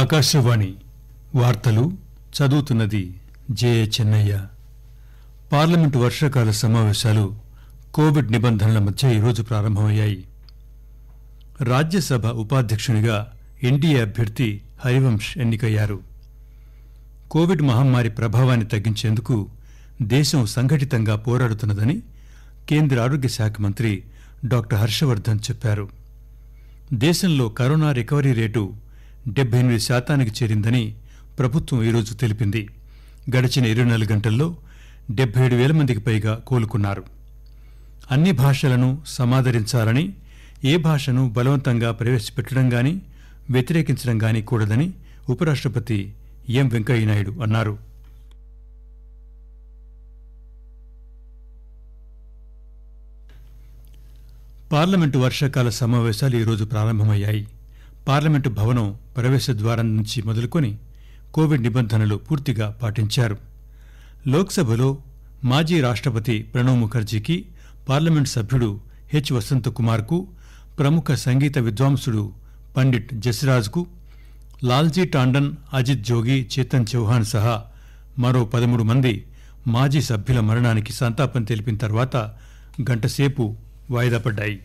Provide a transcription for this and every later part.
ఆకాశవాణి వార్తలు చదువుతున్నది జే చెన్నయ్య పార్లమెంటు వర్షాకాల సమావేశాలు కోవిడ్ నిబంధనల మధ్య ఈరోజు ప్రారంభమయ్యాయి రాజ్యసభ ఉపాధ్యక్షునిగా ఎన్డీఏ అభ్యర్థి హరివంశ్ ఎన్నికయ్యారు కోవిడ్ మహమ్మారి ప్రభావాన్ని తగ్గించేందుకు దేశం సంఘటితంగా పోరాడుతున్నదని కేంద్ర ఆరోగ్య శాఖ మంత్రి డాక్టర్ హర్షవర్ధన్ చెప్పారు దేశంలో కరోనా రికవరీ రేటు డెబ్బై ఎనిమిది శాతానికి చేరిందని ప్రభుత్వం ఈరోజు తెలిపింది గడిచిన ఇరవై నాలుగు గంటల్లో డెబ్బై ఏడు వేల మందికి పైగా కోలుకున్నారు అన్ని భాషలను సమాదరించాలని ఏ భాషను బలవంతంగా ప్రవేశపెట్టడం గాని వ్యతిరేకించడం గాని కూడదని ఉపరాష్ట్రపతి ఎం వెంకయ్యనాయుడు అన్నారు పార్లమెంటు వర్షాకాల సమావేశాలు ఈరోజు ప్రారంభమయ్యాయి పార్లమెంటు భవనం ప్రవేశ ద్వారం నుంచి మొదలుకొని కోవిడ్ నిబంధనలు పూర్తిగా పాటించారు లోక్సభలో మాజీ రాష్టపతి ప్రణవ్ ముఖర్జీకి పార్లమెంట్ సభ్యుడు హెచ్ వసంతకుమార్కు ప్రముఖ సంగీత విద్వాంసుడు పండిట్ జస్రాజ్కు లాల్జీ టాండన్ అజిత్ జోగి చేతన్ చౌహాన్ సహా మరో పదమూడు మంది మాజీ సభ్యుల మరణానికి సంతాపం తెలిపిన తర్వాత గంటసేపు వాయిదా పడ్డాయి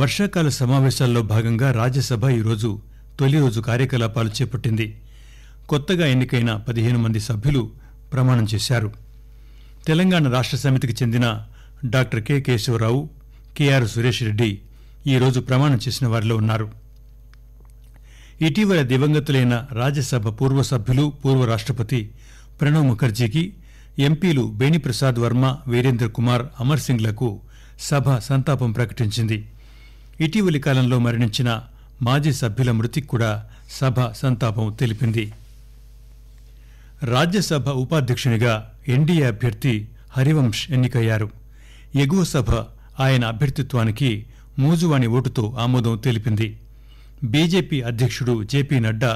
వర్షాకాల సమావేశాల్లో భాగంగా రాజ్యసభ ఈరోజు తొలిరోజు కార్యకలాపాలు చేపట్టింది కొత్తగా ఎన్నికైన పదిహేను మంది సభ్యులు ప్రమాణం చేశారు తెలంగాణ రాష్ట్ర సమితికి చెందిన doctor K Keshava Rao K R Suresh Reddy ఈరోజు ప్రమాణం చేసిన వారిలో ఉన్నారు ఇటీవల దివంగతులైన రాజ్యసభ పూర్వ సభ్యులు పూర్వ రాష్ట్రపతి ప్రణవ్ ముఖర్జీకి ఎంపీలు బేణిప్రసాద్ వర్మ వీరేంద్ర కుమార్ అమర్ సింగ్లకు సభ సంతాపం ప్రకటించింది ఇటీవలి కాలంలో మరణించిన మాజీ సభ్యుల మృతికి కూడా సభ సంతాపం తెలిపింది రాజ్యసభ ఉపాధ్యక్షునిగా ఎన్డీఏ అభ్యర్థి హరివంశ్ ఎన్నికయ్యారు ఎగువ సభ ఆయన అభ్యర్థిత్వానికి మూజువాణి ఓటుతో ఆమోదం తెలిపింది బీజేపీ అధ్యక్షుడు జేపీ నడ్డా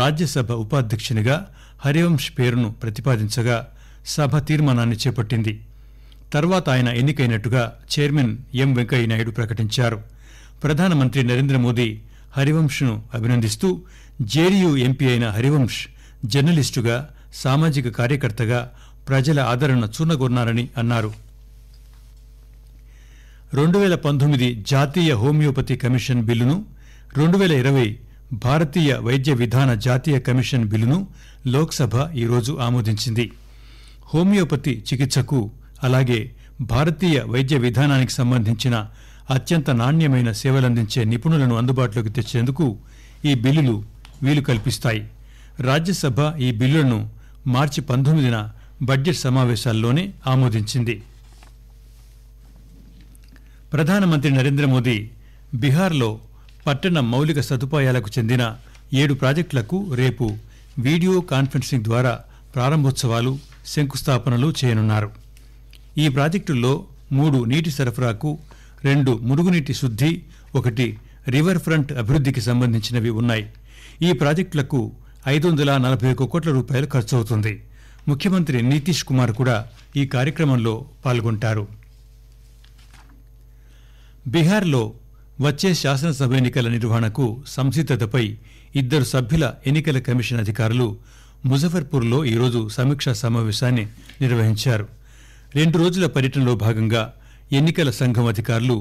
రాజ్యసభ ఉపాధ్యక్షునిగా హరివంశ్ పేరును ప్రతిపాదించగా సభ తీర్మానాన్ని చేపట్టింది తర్వాత ఆయన ఎన్నికైనట్టుగా చైర్మన్ ఎం వెంకయ్యనాయుడు ప్రకటించారు ప్రధానమంత్రి నరేంద్ర మోదీ హరివంశ్ను అభినందిస్తూ జేడీయూ ఎంపీ అయిన హరివంశ్ జర్నలిస్టుగా సామాజిక కార్యకర్తగా ప్రజల ఆదరణ చూనగొన్నారని అన్నారు రెండు పేల పంతొమ్మిది జాతీయ హోమియోపతి కమిషన్ బిల్లును రెండు పేల ఇరవై భారతీయ వైద్య విధాన జాతీయ కమిషన్ బిల్లును లోక్సభ ఈరోజు ఆమోదించింది హోమియోపతి చికిత్సకు అలాగే భారతీయ వైద్య విధానానికి సంబంధించిన అత్యంత నాణ్యమైన సేవలందించే నిపుణులను అందుబాటులోకి తెచ్చేందుకు ఈ బిల్లులు వీలు కల్పిస్తాయి రాజ్యసభ ఈ బిల్లులను మార్చి పంతొమ్మిదిన బడ్జెట్ సమావేశాల్లోనే ఆమోదించింది ప్రధానమంత్రి నరేంద్ర మోదీ బీహార్లో పట్టణ మౌలిక సదుపాయాలకు చెందిన ఏడు ప్రాజెక్టులకు రేపు వీడియో కాన్ఫరెన్సింగ్ ద్వారా ప్రారంభోత్సవాలు శంకుస్థాపనలు చేయనున్నారు ఈ ప్రాజెక్టుల్లో మూడు నీటి సరఫరాకు రెండు మురుగునీటి శుద్ది ఒకటి రివర్ ఫ్రంట్ అభివృద్దికి సంబంధించినవి ఉన్నాయి ఈ ప్రాజెక్టులకు ఐదు వందల నలభై ఒక్క కోట్ల రూపాయలు ఖర్చవుతుంది ముఖ్యమంత్రి నితీష్ కుమార్ కూడా ఈ కార్యక్రమంలో పాల్గొంటారు బీహార్లో వచ్చే శాసనసభ ఎన్నికల నిర్వహణకు సంసిద్ధతపై ఇద్దరు సభ్యుల ఎన్నికల కమిషన్ అధికారులు ముజఫర్పూర్లో ఈరోజు సమీక్షా సమావేశాన్ని నిర్వహించారు రెండు రోజుల పర్యటనలో భాగంగా ఎన్నికల సంఘం అధికారులు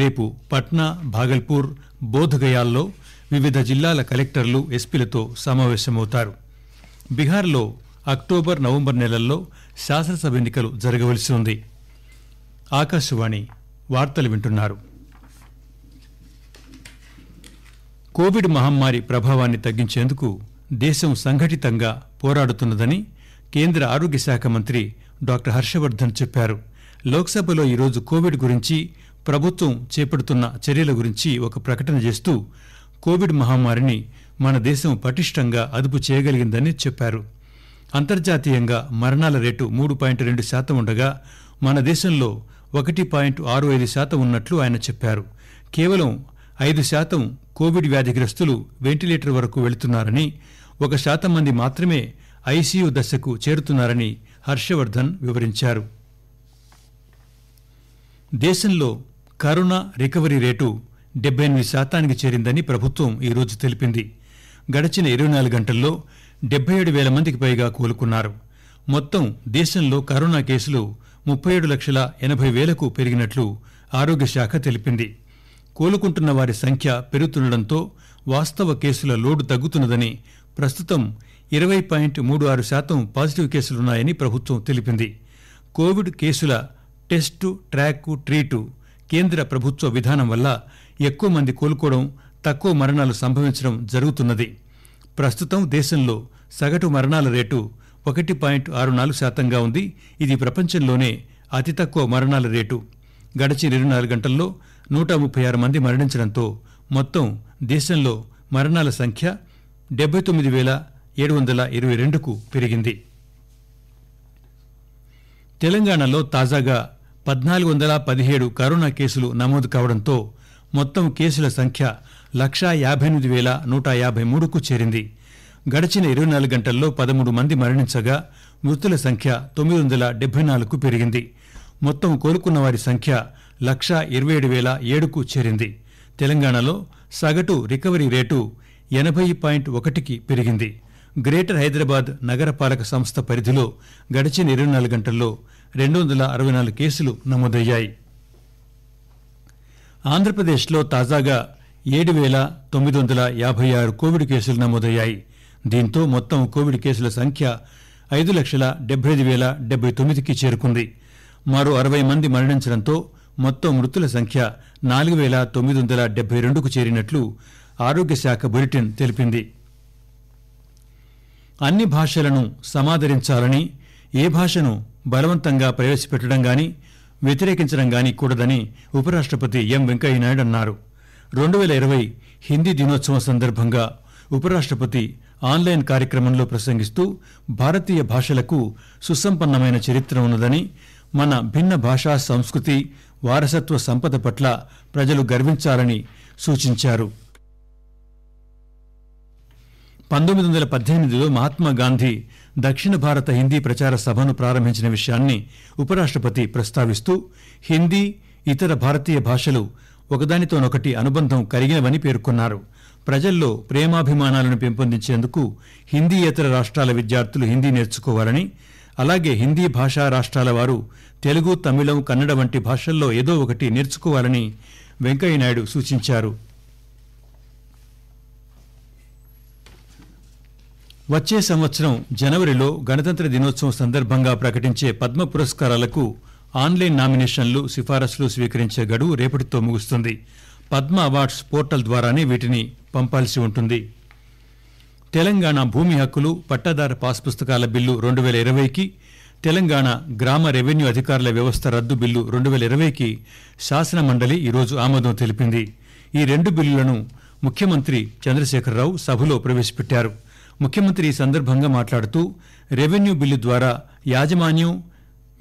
రేపు పట్నా భాగల్పూర్ బోధ్గయాల్లో వివిధ జిల్లాల కలెక్టర్లు ఎస్పీలతో సమావేశమవుతారు బీహార్లో అక్టోబర్ నవంబర్ నెలల్లో శాసనసభ ఎన్నికలు జరగవలసి ఉంది ఆకాశవాణి వార్తలు వింటున్నారు కోవిడ్ మహమ్మారి ప్రభావాన్ని తగ్గించేందుకు దేశం సంఘటితంగా పోరాడుతున్నదని కేంద్ర ఆరోగ్య శాఖ మంత్రి డాక్టర్ హర్షవర్ధన్ చెప్పారు లోక్సభలో ఈరోజు కోవిడ్ గురించి ప్రభుత్వం చేపడుతున్న చర్యల గురించి ఒక ప్రకటన చేస్తూ కోవిడ్ మహమ్మారిని మన దేశం పటిష్టంగా అదుపు చేయగలిగిందని చెప్పారు అంతర్జాతీయంగా మరణాల రేటు మూడు పాయింట్ రెండు శాతం ఉండగా మన దేశంలో ఒకటి పాయింట్ ఆరు ఐదు శాతం ఉన్నట్లు ఆయన చెప్పారు కేవలం ఐదు శాతం కోవిడ్ వ్యాధిగ్రస్తులు వెంటిలేటర్ వరకు వెళుతున్నారని ఒక శాతం మంది మాత్రమే ఐసీయూ దశకు చేరుతున్నారని హర్షవర్ధన్ వివరించారు దేశంలో కరోనా రికవరీ రేటు డెబ్బై ఎనిమిది శాతానికి చేరిందని ప్రభుత్వం ఈరోజు తెలిపింది గడిచిన ఇరవై నాలుగు గంటల్లో డెబ్బై ఏడు వేల మందికి పైగా కోలుకున్నారు మొత్తం దేశంలో కరోనా కేసులు ముప్పై ఏడు లక్షల ఎనభై వేలకు పెరిగినట్లు ఆరోగ్య శాఖ తెలిపింది కోలుకుంటున్న వారి సంఖ్య పెరుగుతుండటంతో వాస్తవ కేసుల లోడు తగ్గుతున్నదని ప్రస్తుతం ఇరవై పాయింట్ మూడు ఆరు శాతం పాజిటివ్ కేసులున్నాయని ప్రభుత్వం తెలిపింది కోవిడ్ కేసుల టెస్టు ట్రాకు ట్రీటు కేంద్ర ప్రభుత్వ విధానం వల్ల ఎక్కువ మంది కోలుకోవడం తక్కువ మరణాలు సంభవించడం జరుగుతున్నది ప్రస్తుతం దేశంలో సగటు మరణాల రేటు ఒకటి పాయింట్ ఆరు నాలుగు శాతంగా ఉంది ఇది ప్రపంచంలోనే అతి తక్కువ మరణాల రేటు గడిచిన ఇరవై నాలుగు గంటల్లో నూట ముప్పై ఆరు మంది మరణించడంతో మొత్తం దేశంలో మరణాల సంఖ్య డెబ్బై తొమ్మిది వేల ఏడు వందల ఇరవై రెండుకు పెరిగింది తెలంగాణలో తాజాగా పద్నాలుగు వందల పదిహేడు కరోనా కేసులు నమోదు కావడంతో మొత్తం కేసుల సంఖ్య లక్షా యాభై ఎనిమిది వేల నూట యాభై మూడుకు చేరింది గడిచిన ఇరవై నాలుగు గంటల్లో పదమూడు మంది మరణించగా మృతుల సంఖ్య తొమ్మిది వందల డెబ్బై నాలుగుకు పెరిగింది మొత్తం కోలుకున్న వారి సంఖ్య లక్షా ఇరవై ఏడు వేల ఏడుకు చేరింది తెలంగాణలో సగటు రికవరీ రేటు ఎనభై పాయింట్ ఒకటికి పెరిగింది గ్రేటర్ హైదరాబాద్ నగరపాలక సంస్థ పరిధిలో గడిచిన ఇరవై నాలుగు గంటల్లో రెండు వందల అరవై నాలుగు కేసులు నమోదయ్యాయి ఆంధ్రప్రదేశ్లో తాజాగా ఏడు పేల తొమ్మిది వందల యాభై ఆరు కోవిడ్ కేసులు నమోదయ్యాయి దీంతో మొత్తం కోవిడ్ కేసుల సంఖ్య ఐదు లక్షల డెబ్బై ఐదు వేల డెబ్బై తొమ్మిదికి చేరుకుంది మరో అరవై మంది మరణించడంతో మొత్తం మృతుల సంఖ్య నాలుగు పేల తొమ్మిది వందల డెబ్బై రెండుకు చేరినట్లు ఆరోగ్య శాఖ బులెటిన్ తెలిపింది అన్ని భాషలను సమాదరించాలని ఏ భాషను బలవంతంగా ప్రవేశపెట్టడం గాని వ్యతిరేకించడం గాని కూడదని ఉపరాష్టపతి ఎం వెంకయ్యనాయుడు అన్నారు రెండు పేల ఇరవై హిందీ దినోత్సవం సందర్భంగా ఉపరాష్టపతి ఆన్లైన్ కార్యక్రమంలో ప్రసంగిస్తూ భారతీయ భాషలకు సుసంపన్నమైన చరిత్ర ఉన్నదని మన భిన్న భాషా సంస్కృతి వారసత్వ సంపద పట్ల ప్రజలు గర్వించాలని సూచించారు పంతొమ్మిది వందల పద్దెనిమిదిలో మహాత్మా గాంధీ దక్షిణ భారత హిందీ ప్రచార సభను ప్రారంభించిన విషయాన్ని ఉపరాష్టపతి ప్రస్తావిస్తూ హిందీ ఇతర భారతీయ భాషలు ఒకదానితోనొకటి అనుబంధం కలిగినవని పేర్కొన్నారు ప్రజల్లో ప్రేమాభిమానాలను పెంపొందించేందుకు హిందీ ఇతర రాష్ట్రాల విద్యార్థులు హిందీ నేర్చుకోవాలని అలాగే హిందీ భాషా రాష్ట్రాల వారు తెలుగు తమిళం కన్నడ వంటి భాషల్లో ఏదో ఒకటి నేర్చుకోవాలని వెంకయ్యనాయుడు సూచించారు వచ్చే సంవత్సరం జనవరిలో గణతంత్ర దినోత్సవం సందర్భంగా ప్రకటించే పద్మ పురస్కారాలకు ఆన్లైన్ నామినేషన్లు సిఫారసులు స్వీకరించే గడువు రేపటితో ముగుస్తుంది పద్మ అవార్డ్స్ పోర్టల్ ద్వారానే వీటిని పంపాల్సి ఉంటుంది తెలంగాణ భూమి హక్కులు పట్టాదార పాస్ పుస్తకాల బిల్లు రెండు వేల ఇరవైకి తెలంగాణ గ్రామ రెవెన్యూ అధికారుల వ్యవస్థ రద్దు బిల్లు రెండు వేల ఇరవైకి మండలి ఈరోజు ఆమోదం తెలిపింది ఈ రెండు బిల్లులను ముఖ్యమంత్రి చంద్రశేఖరరావు సభలో ప్రవేశపెట్టారు ముఖ్యమంత్రి ఈ సందర్భంగా మాట్లాడుతూ రెవెన్యూ బిల్లు ద్వారా యాజమాన్యం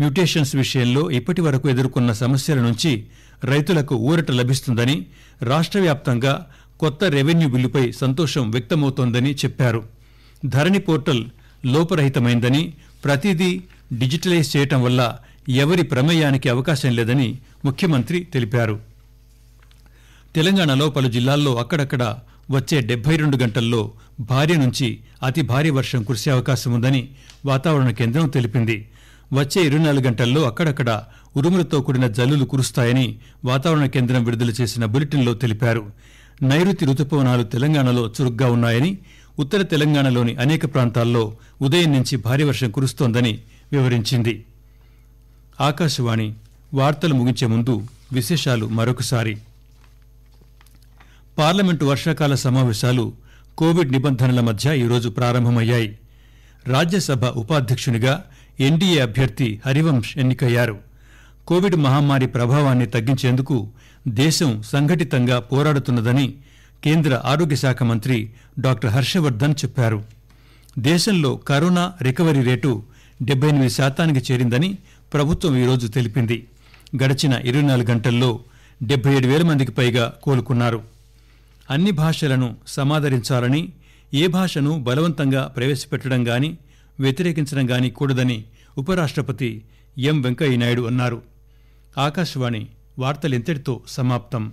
మ్యూటేషన్స్ విషయంలో ఇప్పటి వరకు ఎదుర్కొన్న సమస్యల నుంచి రైతులకు ఊరట లభిస్తుందని రాష్ట వ్యాప్తంగా కొత్త రెవెన్యూ బిల్లుపై సంతోషం వ్యక్తమవుతోందని చెప్పారు ధరణి పోర్టల్ లోపరహితమైందని ప్రతిదీ డిజిటలైజ్ చేయటం వల్ల ఎవరి ప్రమేయానికి అవకాశం లేదని ముఖ్యమంత్రి తెలిపారు తెలంగాణలో పలు జిల్లాల్లో అక్కడక్కడ వచ్చే డెబ్బై రెండు గంటల్లో భారీ నుంచి అతి భారీ వర్షం కురిసే అవకాశం ఉందని వాతావరణ కేంద్రం తెలిపింది వచ్చే ఇరవై నాలుగు గంటల్లో అక్కడక్కడ ఉరుములతో కూడిన జల్లులు కురుస్తాయని వాతావరణ కేంద్రం విడుదల చేసిన బులెటిన్లో తెలిపారు నైరుతి రుతుపవనాలు తెలంగాణలో చురుగ్గా ఉన్నాయని ఉత్తర తెలంగాణలోని అనేక ప్రాంతాల్లో ఉదయం నుంచి భారీ వర్షం కురుస్తోందని వివరించింది ఆకాశవాణి వార్తలు ముగించే ముందు విశేషాలు మరొకసారి పార్లమెంటు వర్షాకాల సమావేశాలు కోవిడ్ నిబంధనల మధ్య ఈరోజు ప్రారంభమయ్యాయి రాజ్యసభ ఉపాధ్యక్షునిగా ఎన్డీఏ అభ్యర్థి హరివంశ్ ఎన్నికయ్యారు కోవిడ్ మహమ్మారి ప్రభావాన్ని తగ్గించేందుకు దేశం సంఘటితంగా పోరాడుతున్నదని కేంద్ర ఆరోగ్య శాఖ మంత్రి డాక్టర్ హర్షవర్ధన్ చెప్పారు దేశంలో కరోనా రికవరీ రేటు డెబ్బై ఎనిమిది శాతానికి చేరిందని ప్రభుత్వం ఈరోజు తెలిపింది గడిచిన ఇరవై నాలుగు గంటల్లో డెబ్బై ఏడు వేల మందికి పైగా కోలుకున్నారు అన్ని భాషలను సమాదరించాలని ఏ భాషను బలవంతంగా ప్రవేశపెట్టడం గాని వ్యతిరేకించడం గాని కూడదని ఉపరాష్ట్రపతి ఎం వెంకయ్యనాయుడు అన్నారు ఆకాశవాణి వార్తలింతటితో సమాప్తం